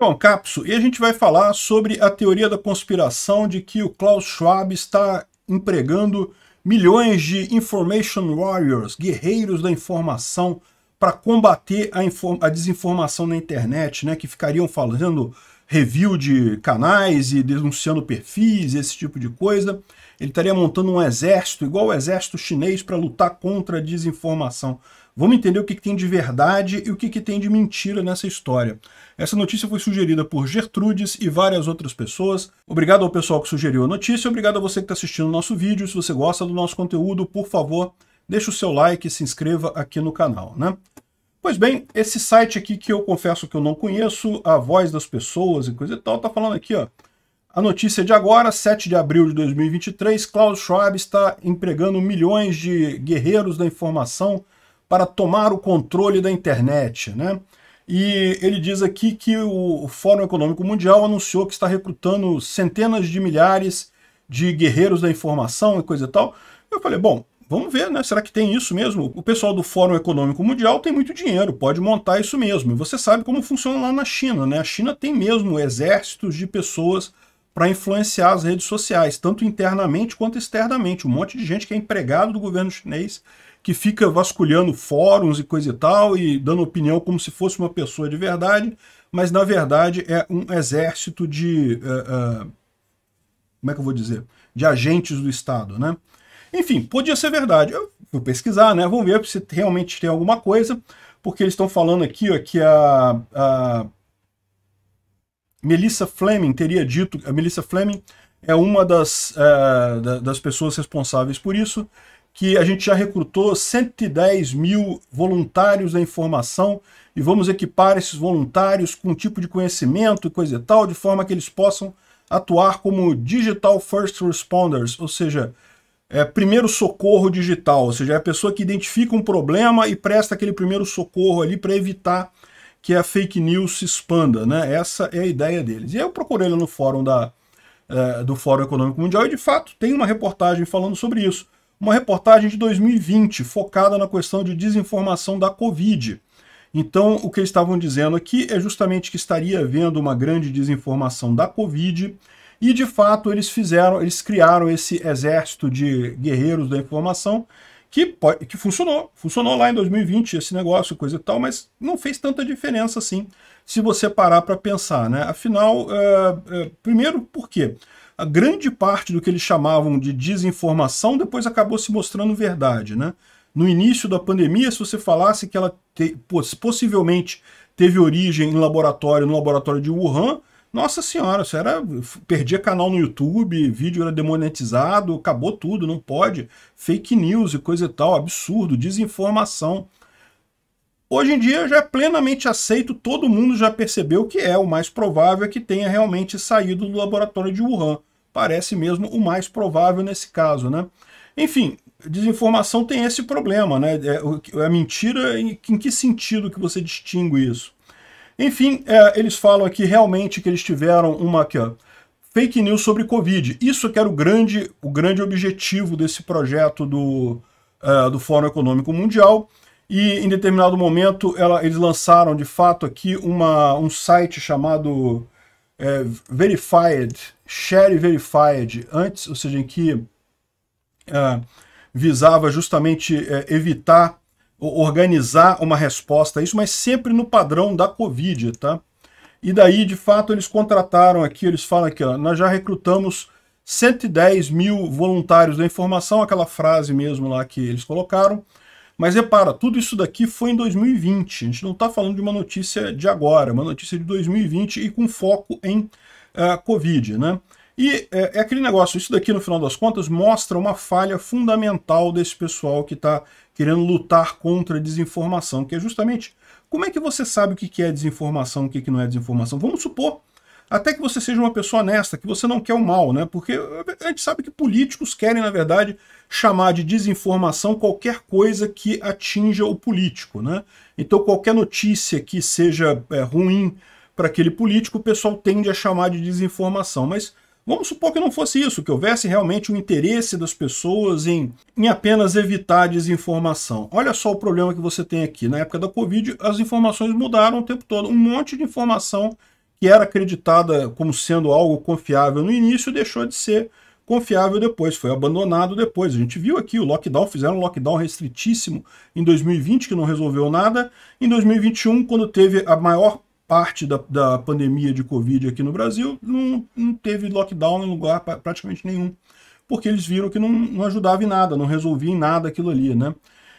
Bom, Capso, e a gente vai falar sobre a teoria da conspiração de que o Klaus Schwab está empregando milhões de information warriors, guerreiros da informação, para combater a, a, desinformação na internet, né? Que ficariam fazendo review de canais e denunciando perfis, esse tipo de coisa. Ele estaria montando um exército, igual o exército chinês, para lutar contra a desinformação. Vamos entender o que, tem de verdade e o que, tem de mentira nessa história. Essa notícia foi sugerida por Gertrudes e várias outras pessoas. Obrigado ao pessoal que sugeriu a notícia, obrigado a você que está assistindo o nosso vídeo. Se você gosta do nosso conteúdo, por favor, deixe o seu like e se inscreva aqui no canal, né? Pois bem, esse site aqui que eu confesso que eu não conheço, a voz das pessoas e coisa e tal, está falando aqui, ó. A notícia é de agora, 7 de abril de 2023, Klaus Schwab está empregando milhões de guerreiros da informação para tomar o controle da internet, né? E ele diz aqui que o Fórum Econômico Mundial anunciou que está recrutando centenas de milhares de guerreiros da informação e coisa e tal. Eu falei, bom, vamos ver, né? Será que tem isso mesmo? O pessoal do Fórum Econômico Mundial tem muito dinheiro, pode montar isso mesmo. E você sabe como funciona lá na China, né? A China tem mesmo exércitos de pessoas para influenciar as redes sociais, tanto internamente quanto externamente. Um monte de gente que é empregado do governo chinês que fica vasculhando fóruns e coisa e tal, e dando opinião como se fosse uma pessoa de verdade, mas na verdade é um exército de... Uh, uh, como é que eu vou dizer? De agentes do Estado, né? Enfim, podia ser verdade. Eu vou pesquisar, né? Vamos ver se realmente tem alguma coisa, porque eles estão falando aqui ó, que a, a Melissa Fleming teria dito, a Melissa Fleming é uma das, eh, das pessoas responsáveis por isso, que a gente já recrutou 110 mil voluntários da informação e vamos equipar esses voluntários com um tipo de conhecimento e coisa e tal, de forma que eles possam atuar como digital first responders, ou seja, é, primeiro socorro digital, ou seja, é a pessoa que identifica um problema e presta aquele primeiro socorro ali para evitar que a fake news se expanda, né? Essa é a ideia deles. E aí eu procurei ele no fórum da, é, do Fórum Econômico Mundial e, de fato, tem uma reportagem falando sobre isso uma reportagem de 2020 focada na questão de desinformação da Covid. Então, o que eles estavam dizendo aqui é justamente que estaria havendo uma grande desinformação da Covid, e de fato eles fizeram, eles criaram esse exército de guerreiros da informação que, que funcionou. Funcionou lá em 2020 esse negócio, coisa e tal, mas não fez tanta diferença assim, se você parar para pensar, né? Afinal, é, é, primeiro, por quê? a grande parte do que eles chamavam de desinformação depois acabou se mostrando verdade. Né? No início da pandemia, se você falasse que ela te, possivelmente teve origem em laboratório, no laboratório de Wuhan, nossa senhora, você era. Perdia canal no YouTube, vídeo era demonetizado, acabou tudo, não pode. Fake news e coisa e tal, absurdo, desinformação. Hoje em dia já é plenamente aceito, todo mundo já percebeu que é o mais provável é que tenha realmente saído do laboratório de Wuhan parece mesmo o mais provável nesse caso, né? Enfim, desinformação tem esse problema, né? É, é mentira em, em, que sentido que você distingue isso? Enfim, é, eles falam aqui realmente que eles tiveram uma aqui, ó, fake news sobre Covid. Isso que era o grande, o grande objetivo desse projeto do, uh, do Fórum Econômico Mundial. E em determinado momento ela, eles lançaram de fato aqui uma, um site chamado é, Verified, Share Verified antes, ou seja, em que uh, visava justamente uh, evitar organizar uma resposta a isso, mas sempre no padrão da Covid, tá? E daí, de fato, eles contrataram aqui, eles falam aqui, ó, nós já recrutamos 110 mil voluntários da informação, aquela frase mesmo lá que eles colocaram. Mas repara, tudo isso daqui foi em 2020. A gente não está falando de uma notícia de agora, é uma notícia de 2020 e com foco em uh, Covid, né? E é, é, aquele negócio, isso daqui no final das contas mostra uma falha fundamental desse pessoal que está querendo lutar contra a desinformação, que é justamente como é que você sabe o que é desinformação, o que não é desinformação? Vamos supor até que você seja uma pessoa honesta, que você não quer o mal, né? Porque a gente sabe que políticos querem, na verdade, chamar de desinformação qualquer coisa que atinja o político, né? Então qualquer notícia que seja é, ruim para aquele político, o pessoal tende a chamar de desinformação. Mas vamos supor que não fosse isso, que houvesse realmente o um interesse das pessoas em, em apenas evitar a desinformação. Olha só o problema que você tem aqui. Na época da Covid, as informações mudaram o tempo todo. Um monte de informação que era acreditada como sendo algo confiável no início deixou de ser confiável depois, foi abandonado depois. A gente viu aqui o lockdown, fizeram um lockdown restritíssimo em 2020 que não resolveu nada. Em 2021, quando teve a maior parte da, da pandemia de Covid aqui no Brasil, não, não teve lockdown em lugar praticamente nenhum, porque eles viram que não, não ajudava em nada, não resolvia em nada aquilo ali, né?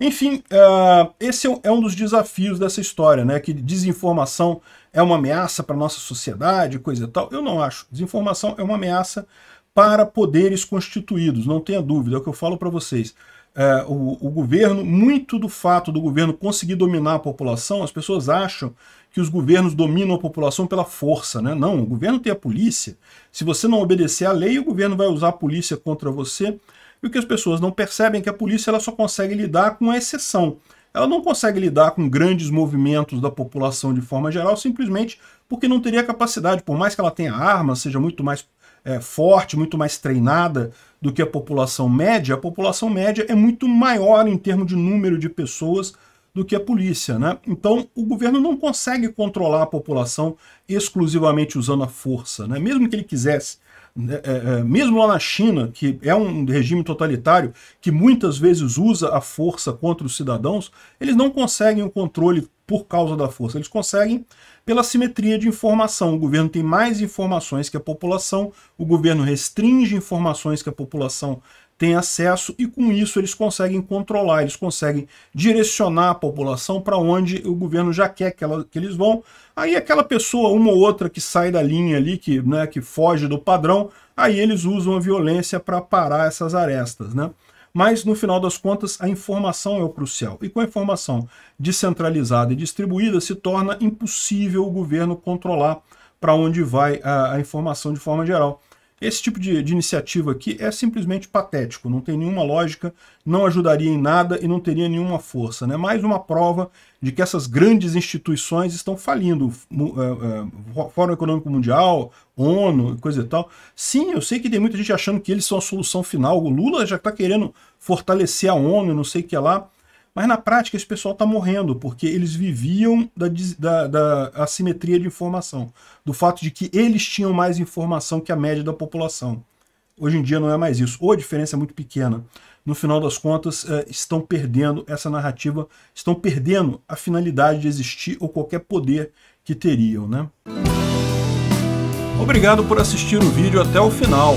Enfim, uh, esse é, é um dos desafios dessa história, né? Que desinformação é uma ameaça para nossa sociedade, coisa e tal. Eu não acho. Desinformação é uma ameaça para poderes constituídos, não tenha dúvida, é o que eu falo para vocês é, o, o, governo, muito do fato do governo conseguir dominar a população, as pessoas acham que os governos dominam a população pela força, né? Não, o governo tem a polícia. Se você não obedecer à lei, o governo vai usar a polícia contra você. E o que as pessoas não percebem é que a polícia ela só consegue lidar com a exceção. Ela não consegue lidar com grandes movimentos da população de forma geral, simplesmente porque não teria capacidade, por mais que ela tenha armas, seja muito mais é, forte, muito mais treinada do que a população média, a população média é muito maior em termos de número de pessoas do que a polícia, né? Então o governo não consegue controlar a população exclusivamente usando a força, né? Mesmo que ele quisesse, é, é, é, mesmo lá na China, que é um regime totalitário que muitas vezes usa a força contra os cidadãos, eles não conseguem o controle por causa da força, eles conseguem pela simetria de informação. O governo tem mais informações que a população, o governo restringe informações que a população têm acesso e com isso eles conseguem controlar, eles conseguem direcionar a população para onde o governo já quer que, ela, que, eles vão. Aí aquela pessoa, uma ou outra que sai da linha ali, que, né, que foge do padrão, aí eles usam a violência para parar essas arestas. Né? Mas, no final das contas, a informação é o crucial. E com a informação descentralizada e distribuída, se torna impossível o governo controlar para onde vai a, a informação de forma geral. Esse tipo de, de iniciativa aqui é simplesmente patético, não tem nenhuma lógica, não ajudaria em nada e não teria nenhuma força. Né? Mais uma prova de que essas grandes instituições estão falindo. É, é, Fórum Econômico Mundial, ONU, coisa e tal. Sim, eu sei que tem muita gente achando que eles são a solução final. O Lula já está querendo fortalecer a ONU, não sei o que lá. Mas na prática esse pessoal está morrendo, porque eles viviam da, da, da, assimetria de informação, do fato de que eles tinham mais informação que a média da população. Hoje em dia não é mais isso, ou a diferença é muito pequena. No final das contas, eh, estão perdendo essa narrativa, estão perdendo a finalidade de existir ou qualquer poder que teriam. Né? Obrigado por assistir o vídeo até o final.